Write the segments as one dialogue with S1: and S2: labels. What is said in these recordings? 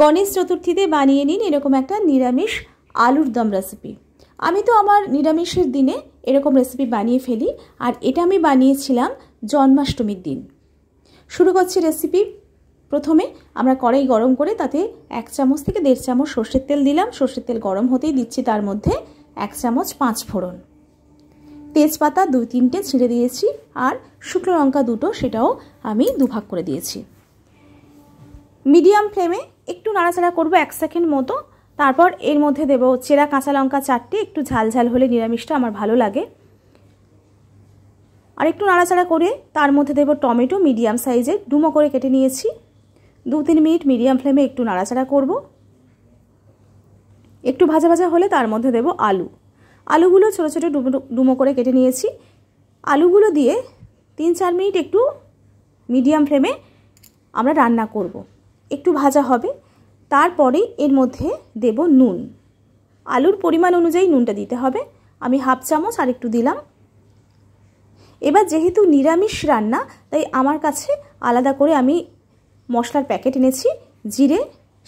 S1: গণেশ চতুর্থীতে বানিয়ে নিন এরকম একটা নিরামিষ আলুর দম রেসিপি আমি তো আমার নিরামিষের দিনে এরকম রেসিপি বানিয়ে ফেলি আর এটা আমি বানিয়েছিলাম জন্মাষ্টমীর দিন শুরু করছি রেসিপি প্রথমে আমরা কড়াই গরম করে তাতে এক চামচ থেকে দেড় চামচ সর্ষের তেল দিলাম সর্ষের তেল গরম হতেই দিচ্ছি তার মধ্যে এক চামচ পাঁচ ফোড়ন তেজপাতা দুই তিনটে ছিঁড়ে দিয়েছি আর শুকনো লঙ্কা দুটো সেটাও আমি দুভাগ করে দিয়েছি মিডিয়াম ফ্লেমে একটু নাড়াচাড়া করবো এক সেকেন্ড মতো তারপর এর মধ্যে দেব চেরা কাঁচা লঙ্কা চারটে একটু ঝাল ঝাল হলে নিরামিষটা আমার ভালো লাগে আর একটু নাড়াচাড়া করে তার মধ্যে দেব টমেটো মিডিয়াম সাইজের ডুমো করে কেটে নিয়েছি দু তিন মিনিট মিডিয়াম ফ্লেমে একটু নাড়াচাড়া করব একটু ভাজা ভাজা হলে তার মধ্যে দেব আলু আলুগুলো ছোটো ছোটো ডুমো ডুমো করে কেটে নিয়েছি আলুগুলো দিয়ে তিন চার মিনিট একটু মিডিয়াম ফ্লেমে আমরা রান্না করবো একটু ভাজা হবে তারপরে এর মধ্যে দেব নুন আলুর পরিমাণ অনুযায়ী নুনটা দিতে হবে আমি হাফ চামচ আর একটু দিলাম এবার যেহেতু নিরামিষ রান্না তাই আমার কাছে আলাদা করে আমি মশলার প্যাকেট এনেছি জিরে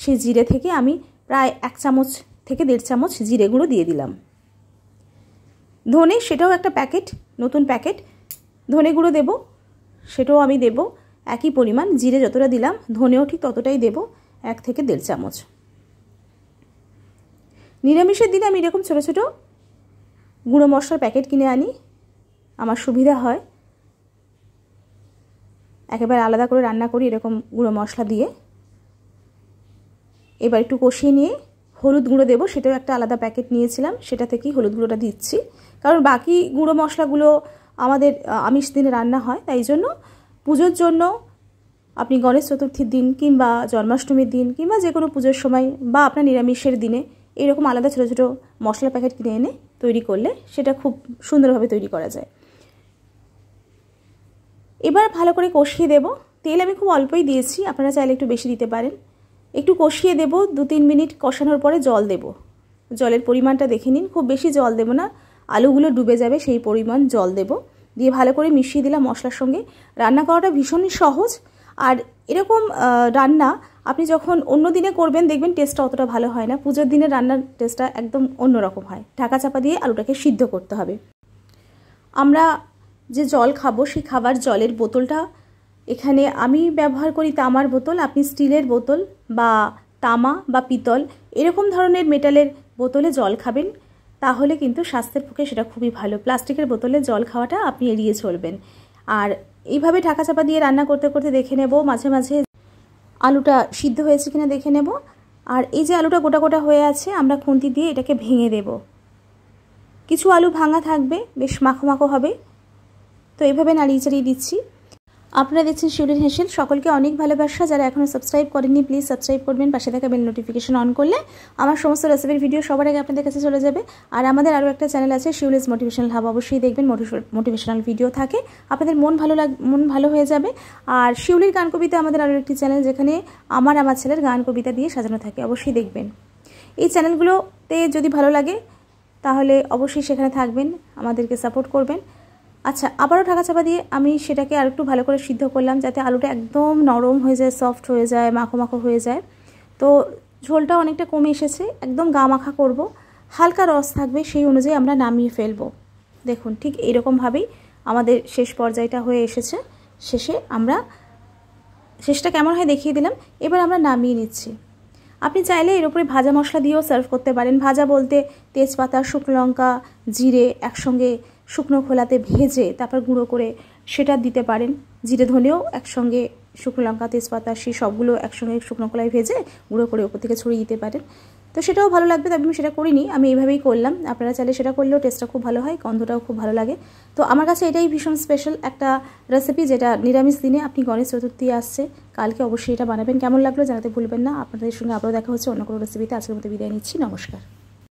S1: সেই জিরে থেকে আমি প্রায় এক চামচ থেকে দেড় চামচ জিরে গুঁড়ো দিয়ে দিলাম ধনে সেটাও একটা প্যাকেট নতুন প্যাকেট ধনে গুঁড়ো দেব সেটাও আমি দেব একই পরিমাণ জিরে যতটা দিলাম ধনেও ঠিক ততটাই দেব এক থেকে দেড় চামচ নিরামিষের দিনে আমি এরকম ছোটো ছোটো গুঁড়ো মশলার প্যাকেট কিনে আনি আমার সুবিধা হয় একেবারে আলাদা করে রান্না করি এরকম গুঁড়ো মশলা দিয়ে এবার একটু কষিয়ে নিয়ে হলুদ গুঁড়ো দেবো সেটাও একটা আলাদা প্যাকেট নিয়েছিলাম সেটা থেকেই হলুদ গুঁড়োটা দিচ্ছি কারণ বাকি গুঁড়ো মশলাগুলো আমাদের আমিষ দিনে রান্না হয় তাই জন্য পুজোর জন্য আপনি গণেশ চতুর্থীর দিন কিংবা জন্মাষ্টমীর দিন কিংবা যে কোনো পুজোর সময় বা আপনার নিরামিষের দিনে এরকম আলাদা ছোটো ছোটো মশলা প্যাকেট কিনে এনে তৈরি করলে সেটা খুব সুন্দরভাবে তৈরি করা যায় এবার ভালো করে কষিয়ে দেব তেল আমি খুব অল্পই দিয়েছি আপনারা চাইলে একটু বেশি দিতে পারেন একটু কষিয়ে দেব দু তিন মিনিট কষানোর পরে জল দেব জলের পরিমাণটা দেখে নিন খুব বেশি জল দেব না আলুগুলো ডুবে যাবে সেই পরিমাণ জল দেবো দিয়ে ভালো করে মিশিয়ে দিলাম মশলার সঙ্গে রান্না করাটা ভীষণই সহজ আর এরকম রান্না আপনি যখন অন্য দিনে করবেন দেখবেন টেস্টটা অতটা ভালো হয় না পুজোর দিনে রান্নার টেস্টটা একদম অন্যরকম হয় ঢাকা চাপা দিয়ে আলুটাকে সিদ্ধ করতে হবে আমরা যে জল খাবো সেই খাবার জলের বোতলটা এখানে আমি ব্যবহার করি তামার বোতল আপনি স্টিলের বোতল বা তামা বা পিতল এরকম ধরনের মেটালের বোতলে জল খাবেন তাহলে কিন্তু স্বাস্থ্যের পক্ষে সেটা খুবই ভালো প্লাস্টিকের বোতলে জল খাওয়াটা আপনি এড়িয়ে চলবেন আর এইভাবে ঢাকা চাপা দিয়ে রান্না করতে করতে দেখে নেব মাঝে মাঝে আলুটা সিদ্ধ হয়েছে কিনা দেখে নেব আর এই যে আলুটা গোটা গোটা হয়ে আছে আমরা খুন্তি দিয়ে এটাকে ভেঙে দেব কিছু আলু ভাঙা থাকবে বেশ মাখো মাখো হবে তো এইভাবে নাড়িয়ে চাড়িয়ে দিচ্ছি আপনারা দেখছেন শিউলির হেসেল সকলকে অনেক ভালোবাসা যারা এখনও সাবস্ক্রাইব করেননি প্লিজ সাবস্ক্রাইব করবেন পাশে থাকা বেল নোটিফিকেশন অন করলে আমার সমস্ত রেসিপির ভিডিও সবার আগে আপনাদের কাছে চলে যাবে আর আমাদের আরও একটা চ্যানেল আছে শিউলিজ মোটিভেশনাল হাব অবশ্যই দেখবেন মোটিভেশনাল ভিডিও থাকে আপনাদের মন ভালো লাগ মন ভালো হয়ে যাবে আর শিউলির গান কবিতা আমাদের আরও একটি চ্যানেল যেখানে আমার আমার ছেলের গান কবিতা দিয়ে সাজানো থাকে অবশ্যই দেখবেন এই চ্যানেলগুলোতে যদি ভালো লাগে তাহলে অবশ্যই সেখানে থাকবেন আমাদেরকে সাপোর্ট করবেন আচ্ছা আবারও ঢাকা চাপা দিয়ে আমি সেটাকে আর একটু ভালো করে সিদ্ধ করলাম যাতে আলুটা একদম নরম হয়ে যায় সফট হয়ে যায় মাখো মাখো হয়ে যায় তো ঝোলটা অনেকটা কমে এসেছে একদম গা মাখা করব হালকা রস থাকবে সেই অনুযায়ী আমরা নামিয়ে ফেলব দেখুন ঠিক এইরকমভাবেই আমাদের শেষ পর্যায়টা হয়ে এসেছে শেষে আমরা শেষটা কেমন হয় দেখিয়ে দিলাম এবার আমরা নামিয়ে নিচ্ছি আপনি চাইলে এর উপরে ভাজা মশলা দিয়েও সার্ভ করতে পারেন ভাজা বলতে তেজপাতা শুকনো লঙ্কা জিরে একসঙ্গে শুকনো খোলাতে ভেজে তারপর গুঁড়ো করে সেটা দিতে পারেন জিরে ধনেও একসঙ্গে শুকনো লঙ্কা তেজপাতা সে সবগুলো একসঙ্গে শুকনো খোলায় ভেজে গুঁড়ো করে ওপর থেকে ছড়িয়ে দিতে পারেন তো সেটাও ভালো লাগবে তবে আমি সেটা করিনি আমি এইভাবেই করলাম আপনারা চাইলে সেটা করলেও টেস্টটা খুব ভালো হয় গন্ধটাও খুব ভালো লাগে তো আমার কাছে এটাই ভীষণ স্পেশাল একটা রেসিপি যেটা নিরামিষ দিনে আপনি গণেশ চতুর্থী আসছে কালকে অবশ্যই এটা বানাবেন কেমন লাগলো জানাতে ভুলবেন না আপনাদের সঙ্গে আবারও দেখা হচ্ছে অন্য কোনো রেসিপিতে আজকের মতো বিদায় নিচ্ছি নমস্কার